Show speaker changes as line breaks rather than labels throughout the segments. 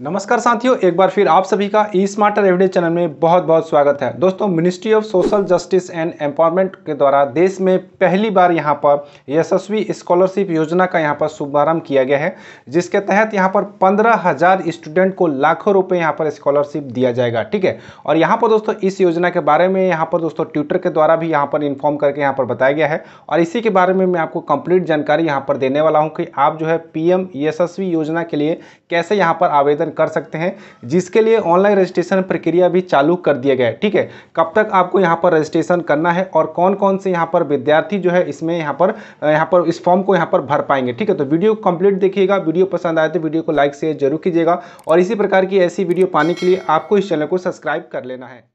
नमस्कार साथियों एक बार फिर आप सभी का ई स्मार्टर एवरीडे चैनल में बहुत बहुत स्वागत है दोस्तों ministry of social justice and empowerment के द्वारा देश में पहली बार यहां पर यशस्वी स्कॉलरशिप योजना का यहां पर शुभारंभ किया गया है जिसके तहत यहां पर पंद्रह हज़ार स्टूडेंट को लाखों रुपये यहाँ पर स्कॉलरशिप दिया जाएगा ठीक है और यहाँ पर दोस्तों इस योजना के बारे में यहाँ पर दोस्तों ट्विटर के द्वारा भी यहाँ पर इन्फॉर्म करके यहाँ पर बताया गया है और इसी के बारे में मैं आपको कंप्लीट जानकारी यहाँ पर देने वाला हूँ कि आप जो है पी यशस्वी योजना के लिए कैसे यहाँ पर आवेदन रजिस्ट्रेशन कर सकते हैं जिसके लिए ऑनलाइन रजिस्ट्रेशन प्रक्रिया भी चालू कर दिया गया है ठीक है कब तक आपको यहाँ पर रजिस्ट्रेशन करना है और कौन कौन से यहाँ पर विद्यार्थी जो है इसमें यहाँ पर यहाँ पर इस फॉर्म को यहाँ पर भर पाएंगे ठीक है तो वीडियो कंप्लीट देखिएगा वीडियो पसंद आए तो वीडियो को लाइक शेयर जरूर कीजिएगा और इसी प्रकार की ऐसी वीडियो पाने के लिए आपको इस चैनल को सब्सक्राइब कर लेना है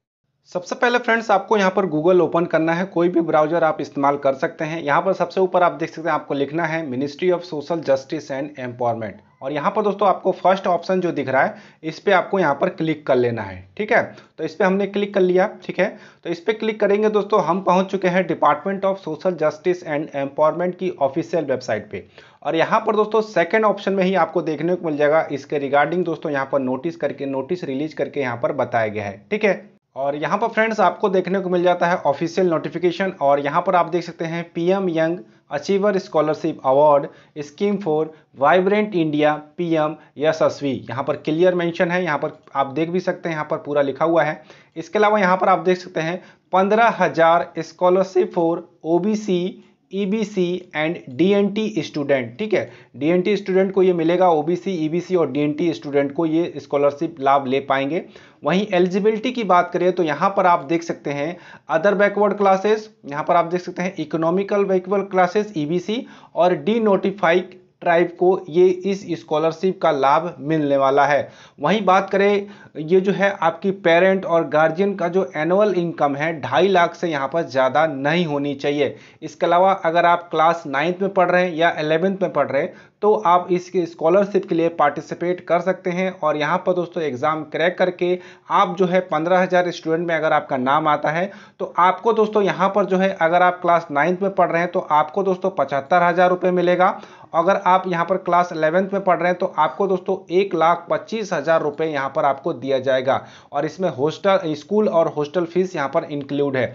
सबसे पहले फ्रेंड्स आपको यहाँ पर गूगल ओपन करना है कोई भी ब्राउजर आप इस्तेमाल कर सकते हैं यहाँ पर सबसे ऊपर आप देख सकते हैं आपको लिखना है ministry of social justice and empowerment और यहाँ पर दोस्तों आपको फर्स्ट ऑप्शन जो दिख रहा है इस पर आपको यहाँ पर क्लिक कर लेना है ठीक है तो इस पर हमने क्लिक कर लिया ठीक है तो इस पर क्लिक करेंगे दोस्तों हम पहुँच चुके हैं department of social justice and empowerment की ऑफिशियल वेबसाइट पे और यहाँ पर दोस्तों सेकंड ऑप्शन में ही आपको देखने को मिल जाएगा इसके रिगार्डिंग दोस्तों यहाँ पर नोटिस करके नोटिस रिलीज करके यहाँ पर बताया गया है ठीक है और यहाँ पर फ्रेंड्स आपको देखने को मिल जाता है ऑफिशियल नोटिफिकेशन और यहाँ पर आप देख सकते हैं PM young achiever scholarship award scheme for vibrant India PM Yasasvi यहाँ पर क्लियर मेंशन है यहाँ पर आप देख भी सकते हैं यहाँ पर पूरा लिखा हुआ है इसके अलावा यहाँ पर आप देख सकते हैं पंद्रह हज़ार scholarship for OBC EBC and DNT student ठीक है डीएनटी स्टूडेंट को ये मिलेगा ओबीसी ईबीसी e और डीएनटी स्टूडेंट को ये स्कॉलरशिप लाभ ले पाएंगे वहीं एलिजिबिलिटी की बात करें तो यहाँ पर आप देख सकते हैं अदर बैकवर्ड क्लासेस यहाँ पर आप देख सकते हैं इकोनॉमिकल बैकवर्ड क्लासेस ईबीसी और डी नोटिफाइड ट्राइब को ये इस स्कॉलरशिप का लाभ मिलने वाला है वहीं बात करें ये जो है आपकी पेरेंट और गार्जियन का जो एनुअल इनकम है ढाई लाख से यहाँ पर ज़्यादा नहीं होनी चाहिए इसके अलावा अगर आप क्लास नाइन्थ में पढ़ रहे हैं या एलेवेंथ में पढ़ रहे हैं तो आप इस स्कॉलरशिप के लिए पार्टिसिपेट कर सकते हैं और यहाँ पर दोस्तों एग्ज़ाम क्रैक करके आप जो है पंद्रह हज़ार स्टूडेंट में अगर आपका नाम आता है तो आपको दोस्तों यहाँ पर जो है अगर आप क्लास नाइन्थ में पढ़ रहे हैं तो आपको दोस्तों पचहत्तर हज़ार रुपये मिलेगा अगर आप यहाँ पर क्लास इलेवेंथ में पढ़ रहे हैं तो आपको दोस्तों एक लाख पच्चीस हज़ार रुपये यहाँ पर आपको दिया जाएगा और इसमें हॉस्टल स्कूल और हॉस्टल फीस यहाँ पर इंक्लूड है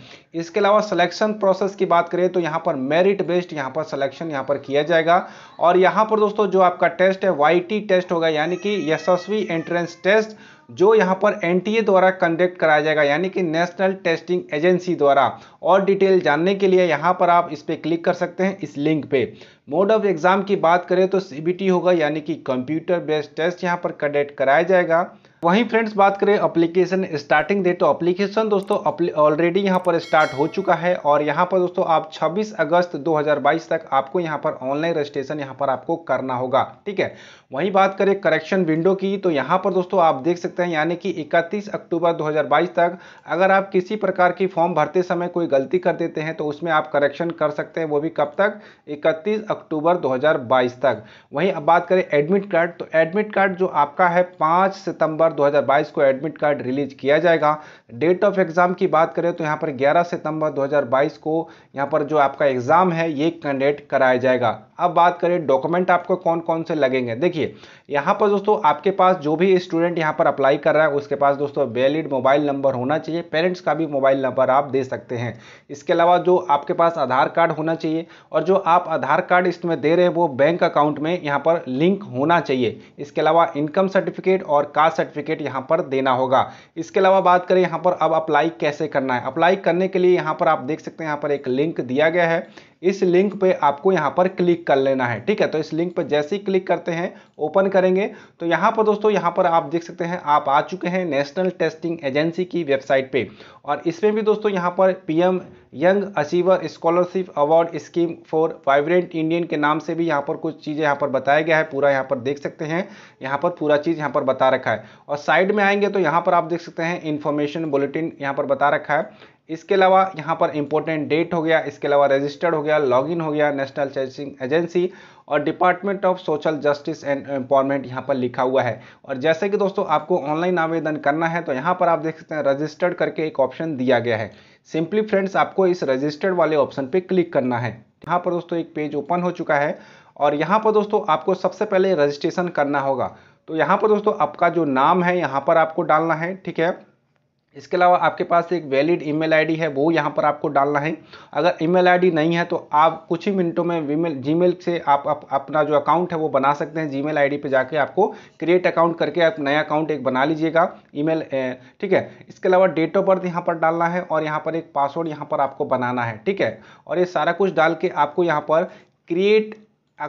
इसके अलावा सिलेक्शन प्रोसेस की बात करें तो यहाँ पर मेरिट बेस्ड यहाँ पर सिलेक्शन यहाँ पर किया जाएगा और यहाँ पर दोस्तों जो आपका टेस्ट है वाई टेस्ट होगा यानी कि यशस्वी एंट्रेंस टेस्ट जो यहाँ पर एन द्वारा कंडक्ट कराया जाएगा यानी कि नेशनल टेस्टिंग एजेंसी द्वारा और डिटेल जानने के लिए यहाँ पर आप इस पर क्लिक कर सकते हैं इस लिंक पे मोड ऑफ एग्ज़ाम की बात करें तो सी होगा यानी कि कंप्यूटर बेस्ड टेस्ट यहाँ पर कंडक्ट कराया जाएगा वहीं फ्रेंड्स बात करें अप्लीकेशन स्टार्टिंग डेट तो अप्लीकेशन दोस्तों ऑलरेडी यहाँ पर स्टार्ट हो चुका है और यहाँ पर दोस्तों आप 26 अगस्त 2022 तक आपको यहाँ पर ऑनलाइन रजिस्ट्रेशन यहाँ पर आपको करना होगा ठीक है वहीं बात करें करेक्शन विंडो की तो यहाँ पर दोस्तों आप देख सकते हैं यानी कि इकतीस अक्टूबर दो तक अगर आप किसी प्रकार की फॉर्म भरते समय कोई गलती कर देते हैं तो उसमें आप करेक्शन कर सकते हैं वो भी कब तक इकतीस अक्टूबर दो तक वहीं अब बात करें एडमिट कार्ड तो एडमिट कार्ड जो आपका है पाँच सितम्बर सितंबर 2022 को एडमिट कार्ड रिलीज किया जाएगा डेट ऑफ एग्जाम की बात करें तो यहाँ पर 11 सितंबर 2022 को यहाँ पर जो आपका एग्जाम है ये कंडक्ट कराया जाएगा अब बात करें डॉक्यूमेंट आपको कौन कौन से लगेंगे देखिए यहाँ पर दोस्तों आपके पास जो भी स्टूडेंट यहाँ पर अप्लाई कर रहा है उसके पास दोस्तों वैलिड मोबाइल नंबर होना चाहिए पेरेंट्स का भी मोबाइल नंबर आप दे सकते हैं इसके अलावा जो आपके पास आधार कार्ड होना चाहिए और जो आप आधार कार्ड इसमें दे रहे हैं वो बैंक अकाउंट में यहाँ पर लिंक होना चाहिए इसके अलावा इनकम सर्टिफिकेट और कास्ट सर्टिफिकेट सर्टिफिकेट यहाँ पर देना होगा इसके अलावा बात करें यहाँ पर अब अप्लाई कैसे करना है अप्लाई करने के लिए यहाँ पर आप देख सकते हैं यहाँ पर एक लिंक दिया गया है इस लिंक पे आपको यहाँ पर क्लिक कर लेना है ठीक है तो इस लिंक पर जैसे ही क्लिक करते हैं ओपन करेंगे तो यहाँ पर दोस्तों यहाँ पर आप देख सकते हैं आप आ चुके हैं नेशनल टेस्टिंग एजेंसी की वेबसाइट पे और इसमें भी दोस्तों यहाँ पर PM young achiever scholarship award scheme for vibrant Indian के नाम से भी यहाँ पर कुछ चीज़ें यहाँ पर बताया गया है पूरा यहाँ पर देख सकते हैं यहाँ पर पूरा चीज़ यहाँ पर बता रखा है और साइड में आएंगे तो यहाँ पर आप देख सकते हैं इन्फॉर्मेशन बुलेटिन यहाँ पर बता रखा है इसके अलावा यहाँ पर इंपॉर्टेंट डेट हो गया इसके अलावा रजिस्टर्ड हो गया लॉगिन हो गया नेशनल सर्चिंग एजेंसी और department of social justice and empowerment यहाँ पर लिखा हुआ है और जैसे कि दोस्तों आपको ऑनलाइन आवेदन करना है तो यहाँ पर आप देख सकते हैं रजिस्टर्ड करके एक ऑप्शन दिया गया है सिंपली फ्रेंड्स आपको इस रजिस्टर्ड वाले ऑप्शन पर क्लिक करना है यहाँ पर दोस्तों एक पेज ओपन हो चुका है और यहाँ पर दोस्तों आपको सबसे पहले रजिस्ट्रेशन करना होगा तो यहाँ पर दोस्तों आपका जो नाम है यहाँ पर आपको डालना है ठीक है इसके अलावा आपके पास एक वैलिड ईमेल आईडी है वो यहाँ पर आपको डालना है अगर ईमेल आईडी नहीं है तो आप कुछ ही मिनटों में वीमेल जीमेल से आप, आप अपना जो अकाउंट है वो बना सकते हैं जीमेल आईडी पे जाके आपको क्रिएट अकाउंट करके आप नया अकाउंट एक बना लीजिएगा ईमेल ठीक है इसके अलावा डेट ऑफ बर्थ यहाँ पर डालना है और यहाँ पर एक पासवर्ड यहाँ पर आपको बनाना है ठीक है और ये सारा कुछ डाल के आपको यहाँ पर क्रिएट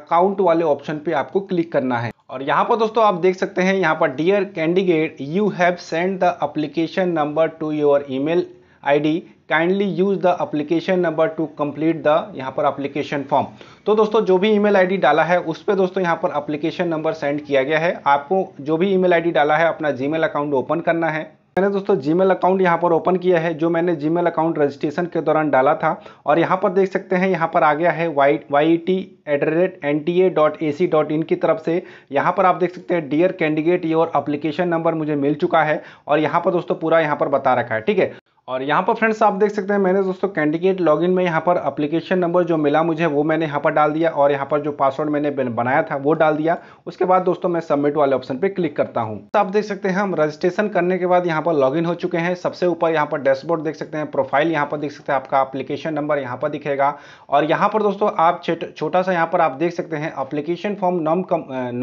अकाउंट वाले ऑप्शन पर आपको क्लिक करना है और यहाँ पर दोस्तों आप देख सकते हैं यहाँ पर dear candidate you have send the application number to your email ID kindly use the application number to complete the यहाँ पर अप्लीकेशन फॉर्म तो दोस्तों जो भी ईमेल आईडी डाला है उस पर दोस्तों यहाँ पर अप्लीकेशन नंबर सेंड किया गया है आपको जो भी ईमेल आईडी डाला है अपना जीमेल अकाउंट ओपन करना है मैंने दोस्तों जीमेल अकाउंट यहाँ पर ओपन किया है जो मैंने जीमेल अकाउंट रजिस्ट्रेशन के दौरान डाला था और यहाँ पर देख सकते हैं यहाँ पर आ गया है Y Y T rate N T A dot A C dot in की तरफ से यहाँ पर आप देख सकते हैं dear candidate your application number मुझे मिल चुका है और यहाँ पर दोस्तों पूरा यहाँ पर बता रखा है ठीक है और यहाँ पर फ्रेंड्स आप देख सकते हैं मैंने दोस्तों कैंडिडेट लॉगिन में यहाँ पर अप्लीकेशन नंबर जो मिला मुझे वो मैंने यहाँ पर डाल दिया और यहाँ पर जो पासवर्ड मैंने बनाया था वो डाल दिया उसके बाद दोस्तों मैं सबमिट वाले ऑप्शन पे क्लिक करता हूँ तो आप देख सकते हैं हम रजिस्ट्रेशन करने के बाद यहाँ पर लॉगिन हो चुके हैं सबसे ऊपर यहाँ पर डैशबोर्ड देख सकते हैं प्रोफाइल यहाँ पर देख सकते हैं आपका अप्लीकेशन नंबर यहाँ पर दिखेगा और यहाँ पर दोस्तों आप छोटा सा यहाँ पर आप देख सकते हैं application form non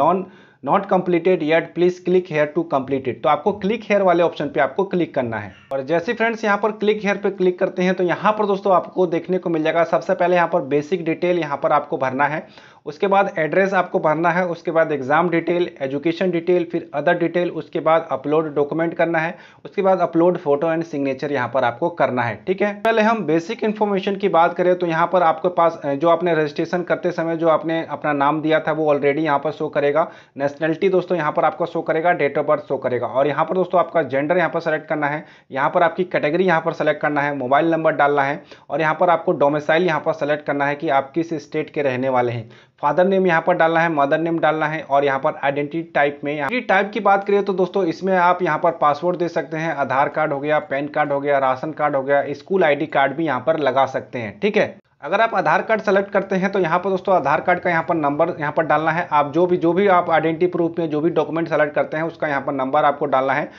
non not completed yet please click here to completed तो आपको क्लिक हेयर वाले ऑप्शन पे आपको क्लिक करना है और जैसे फ्रेंड्स यहाँ पर क्लिक हेयर पे क्लिक करते हैं तो यहाँ पर दोस्तों आपको देखने को मिल जाएगा सबसे पहले यहाँ पर बेसिक डिटेल यहाँ पर आपको भरना है उसके बाद एड्रेस आपको भरना है उसके बाद एग्ज़ाम डिटेल एजुकेशन डिटेल फिर अदर डिटेल उसके बाद अपलोड डॉक्यूमेंट करना है उसके बाद अपलोड फोटो एंड सिग्नेचर यहाँ पर आपको करना है ठीक है पहले हम बेसिक इन्फॉर्मेशन की बात करें तो यहाँ पर आपके पास जो आपने रजिस्ट्रेशन करते समय जो आपने अपना नाम दिया था वो ऑलरेडी यहाँ पर शो करेगा नेशनलिटी दोस्तों यहाँ पर आपको शो करेगा डेट ऑफ बर्थ शो करेगा और यहाँ पर दोस्तों आपका जेंडर यहाँ पर सेलेक्ट करना है यहाँ पर आपकी कैटेगरी यहाँ पर सेलेक्ट करना है मोबाइल नंबर डालना है और यहाँ पर आपको डोमिसाइल यहाँ पर सेलेक्ट करना है कि आप किस स्टेट के रहने वाले हैं फादर नेम यहाँ पर डालना है मदर नेम डालना है और यहाँ पर आइडेंटिटी टाइप में यहाँ टाइप की बात करें तो दोस्तों इसमें आप यहाँ पर पासवर्ड दे सकते हैं आधार कार्ड हो गया पैन कार्ड हो गया राशन कार्ड हो गया स्कूल आईडी कार्ड भी यहाँ पर लगा सकते हैं ठीक है अगर आप आधार कार्ड सेलेक्ट करते हैं तो यहाँ पर दोस्तों आधार कार्ड का यहाँ पर नंबर यहाँ पर डालना है आप जो भी जो भी आप आइडेंटिटी प्रूफ में जो भी डॉक्यूमेंट सेलेक्ट करते हैं उसका यहाँ पर नंबर आपको डालना है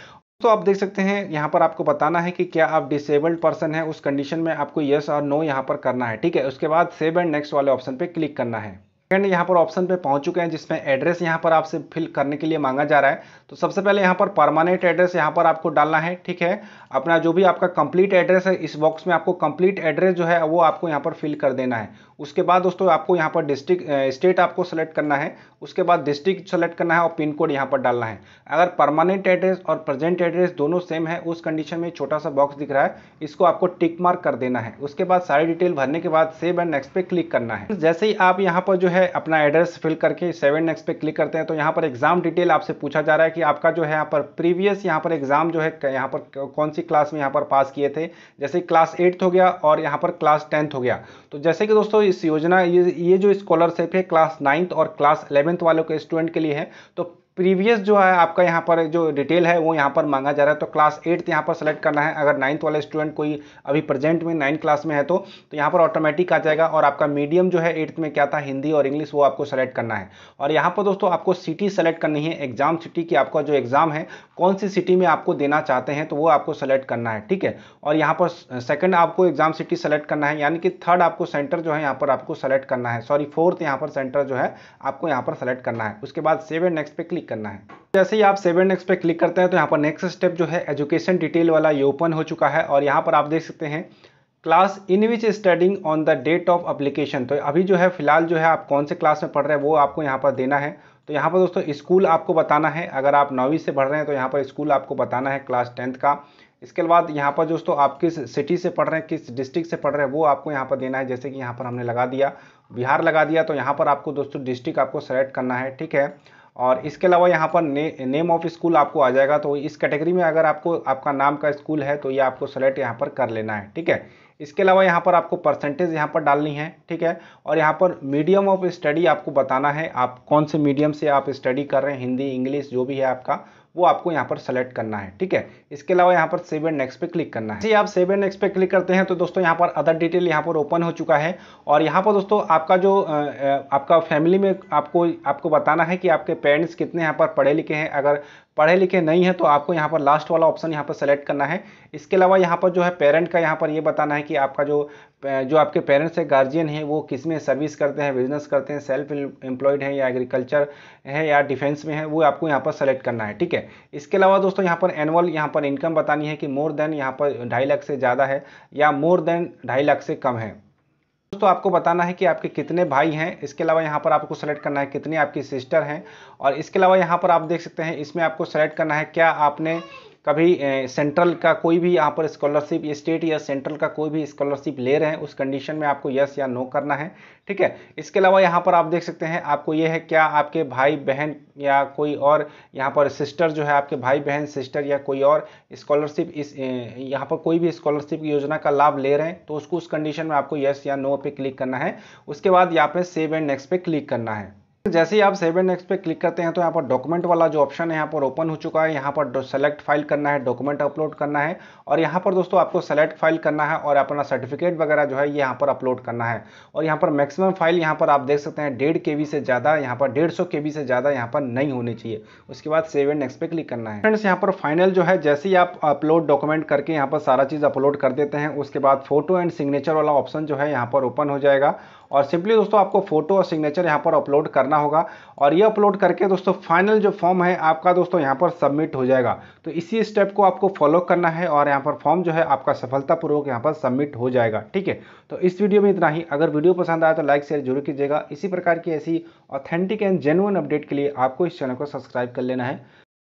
तो आप देख सकते हैं यहाँ पर आपको बताना है कि क्या आप डिसेबल्ड पर्सन है उस कंडीशन में आपको येस और नो यहाँ पर करना है ठीक है उसके बाद सेव एंड नेक्स्ट वाले ऑप्शन पे क्लिक करना है फ्रेंड यहाँ पर ऑप्शन पे पहुंच चुके हैं जिसमें एड्रेस यहाँ पर आपसे फिल करने के लिए मांगा जा रहा है तो सबसे पहले यहाँ पर परमानेंट एड्रेस यहाँ पर आपको डालना है ठीक है अपना जो भी आपका कंप्लीट एड्रेस है इस बॉक्स में आपको कंप्लीट एड्रेस जो है वो आपको यहाँ पर फिल कर देना है उसके बाद दोस्तों आपको यहाँ पर डिस्ट्रिक्ट स्टेट आपको सेलेक्ट करना है उसके बाद डिस्ट्रिक्ट सेलेक्ट करना है और पिन कोड यहाँ पर डालना है अगर परमानेंट एड्रेस और प्रेजेंट एड्रेस दोनों सेम है उस कंडीशन में छोटा सा बॉक्स दिख रहा है इसको आपको टिक मार्क कर देना है उसके बाद सारी डिटेल भरने के बाद सेव एंड नेक्स्ट पे क्लिक करना है जैसे ही आप यहाँ पर जो है है अपना एड्रेस फिल करके सेवन नेक्स्ट पे क्लिक करते हैं तो यहाँ पर एग्ज़ाम डिटेल आपसे पूछा जा रहा है कि आपका जो है यहाँ पर प्रीवियस यहाँ पर एग्ज़ाम जो है यहाँ पर कौन सी क्लास में यहाँ पर पास किए थे जैसे क्लास एट्थ हो गया और यहाँ पर क्लास टेंथ हो गया तो जैसे कि दोस्तों इस योजना ये ये जो स्कॉलरशिप है क्लास नाइन्थ और क्लास इलेवेंथ वालों के स्टूडेंट के लिए है तो प्रीवियस जो है आपका यहाँ पर जो डिटेल है वो यहाँ पर मांगा जा रहा है तो क्लास एट्थ यहाँ पर सेलेक्ट करना है अगर नाइन्थ वाला स्टूडेंट कोई अभी प्रेजेंट में नाइन्थ क्लास में है तो तो यहाँ पर ऑटोमेटिक आ जाएगा और आपका मीडियम जो है एट्थ में क्या था हिंदी और इंग्लिश वो आपको सेलेक्ट करना है और यहाँ पर दोस्तों आपको सिटी सेलेक्ट करनी है एग्जाम सिटी की आपका जो एग्ज़ाम है कौन सी सिटी में आपको देना चाहते हैं तो वो आपको सेलेक्ट करना है ठीक है और यहाँ पर सेकेंड आपको एग्जाम सिटी सेलेक्ट करना है यानी कि थर्ड आपको सेंटर जो है यहाँ पर आपको सेलेक्ट करना है सॉरी फोर्थ यहाँ पर सेंटर जो है आपको यहाँ पर सेलेक्ट करना है उसके बाद सेवन नेक्स्ट पे क्लिक क्लिक करना है जैसे ही आप सेवन नेक्स्ट पे क्लिक करते हैं तो यहाँ पर नेक्स्ट स्टेप जो है एजुकेशन डिटेल वाला ये ओपन हो चुका है और यहाँ पर आप देख सकते हैं class in which studying on the date of application तो अभी जो है फिलहाल जो है आप कौन से क्लास में पढ़ रहे हैं वो आपको यहाँ पर देना है तो यहाँ पर दोस्तों स्कूल आपको बताना है अगर आप नौवीं से पढ़ रहे हैं तो यहाँ पर स्कूल आपको बताना है क्लास टेंथ का इसके बाद यहाँ पर दोस्तों आप किस सिटी से पढ़ रहे हैं किस डिस्ट्रिक्ट से पढ़ रहे हैं वो आपको यहाँ पर देना है जैसे कि यहाँ पर हमने लगा दिया बिहार लगा दिया तो यहाँ पर आपको दोस्तों डिस्ट्रिक्ट आपको सेलेक्ट करना है ठीक है और इसके अलावा यहाँ पर ने, नेम ऑफ स्कूल आपको आ जाएगा तो इस कैटेगरी में अगर आपको आपका नाम का स्कूल है तो ये आपको सेलेक्ट यहाँ पर कर लेना है ठीक है इसके अलावा यहाँ पर आपको परसेंटेज यहाँ पर डालनी है ठीक है और यहाँ पर मीडियम ऑफ स्टडी आपको बताना है आप कौन से मीडियम से आप स्टडी कर रहे हैं हिंदी इंग्लिश जो भी है आपका वो आपको यहाँ पर सेलेक्ट करना है ठीक है इसके अलावा यहाँ पर सेव एंड नेक्स्ट पे क्लिक करना है जी आप सेव एंड नेक्स्ट पे क्लिक करते हैं तो दोस्तों यहाँ पर अदर डिटेल यहाँ पर ओपन हो चुका है और यहाँ पर दोस्तों आपका जो आपका फैमिली में आपको आपको बताना है कि आपके पेरेंट्स कितने यहाँ पर पढ़े लिखे हैं अगर पढ़े लिखे नहीं है तो आपको यहाँ पर लास्ट वाला ऑप्शन यहाँ पर सेलेक्ट करना है इसके अलावा यहाँ पर जो है पेरेंट का यहाँ पर ये यह बताना है कि आपका जो जो आपके पेरेंट्स हैं गार्जियन हैं वो किस में सर्विस करते हैं बिजनेस करते हैं सेल्फ एम्प्लॉयड हैं या एग्रीकल्चर है या डिफेंस में है वो आपको यहाँ पर सेलेक्ट करना है ठीक है इसके अलावा दोस्तों यहाँ पर एनुअल यहाँ पर इनकम बतानी है कि मोर देन यहाँ पर ढाई लाख से ज़्यादा है या मोर देन ढाई लाख से कम है दोस्तों आपको बताना है कि आपके कितने भाई हैं इसके अलावा यहाँ पर आपको सेलेक्ट करना है कितने आपकी सिस्टर हैं और इसके अलावा यहाँ पर आप देख सकते हैं इसमें आपको सेलेक्ट करना है क्या आपने कभी सेंट्रल का कोई भी यहाँ पर स्कॉलरशिप स्टेट या सेंट्रल का कोई भी स्कॉलरशिप ले रहे हैं उस कंडीशन में आपको यस या नो करना है ठीक है इसके अलावा यहाँ पर आप देख सकते हैं आपको ये है क्या आपके भाई बहन या कोई और यहाँ पर सिस्टर जो है आपके भाई बहन सिस्टर या कोई और स्कॉलरशिप इस यहाँ पर कोई भी स्कॉलरशिप योजना का लाभ ले रहे हैं तो उसको उस कंडीशन में आपको यस या नो पे क्लिक करना है उसके बाद यहाँ पर सेव एंड नेक्स्ट पे क्लिक करना है जैसे ही आप सेवन नेक्स्ट पे क्लिक करते हैं तो यहाँ पर डॉक्यूमेंट वाला जो ऑप्शन है यहाँ पर ओपन हो चुका है यहाँ पर सेलेक्ट फाइल करना है डॉक्यूमेंट अपलोड करना है और यहाँ पर दोस्तों आपको सेलेक्ट फाइल करना है और अपना सर्टिफिकेट वगैरह जो है ये यहाँ पर अपलोड करना है और यहाँ पर मैक्सिमम फाइल यहाँ पर आप देख सकते हैं डेढ़ के से ज़्यादा यहाँ पर डेढ़ सौ से ज़्यादा यहाँ पर नहीं होनी चाहिए उसके बाद सेवन एंड नेक्स्ट पे क्लिक करना है फ्रेंड्स यहाँ पर फाइनल जो है जैसे ही आप अपलोड डॉक्यूमेंट करके यहाँ पर सारा चीज़ अपलोड कर देते हैं उसके बाद फोटो एंड सिग्नेचर वाला ऑप्शन जो है यहाँ पर ओपन हो जाएगा और सिंपली दोस्तों आपको फोटो और सिग्नेचर यहाँ पर अपलोड करना करना होगा और ये अपलोड करके दोस्तों फाइनल जो फॉर्म है आपका दोस्तों यहाँ पर सबमिट हो जाएगा तो इसी स्टेप को आपको फॉलो करना है और यहाँ पर फॉर्म जो है आपका सफलतापूर्वक यहाँ पर सबमिट हो जाएगा ठीक है तो इस वीडियो में इतना ही अगर वीडियो पसंद आया तो लाइक शेयर जरूर कीजिएगा इसी प्रकार की ऐसी ऑथेंटिक एंड जेनुअन अपडेट के लिए आपको इस चैनल को सब्सक्राइब कर लेना है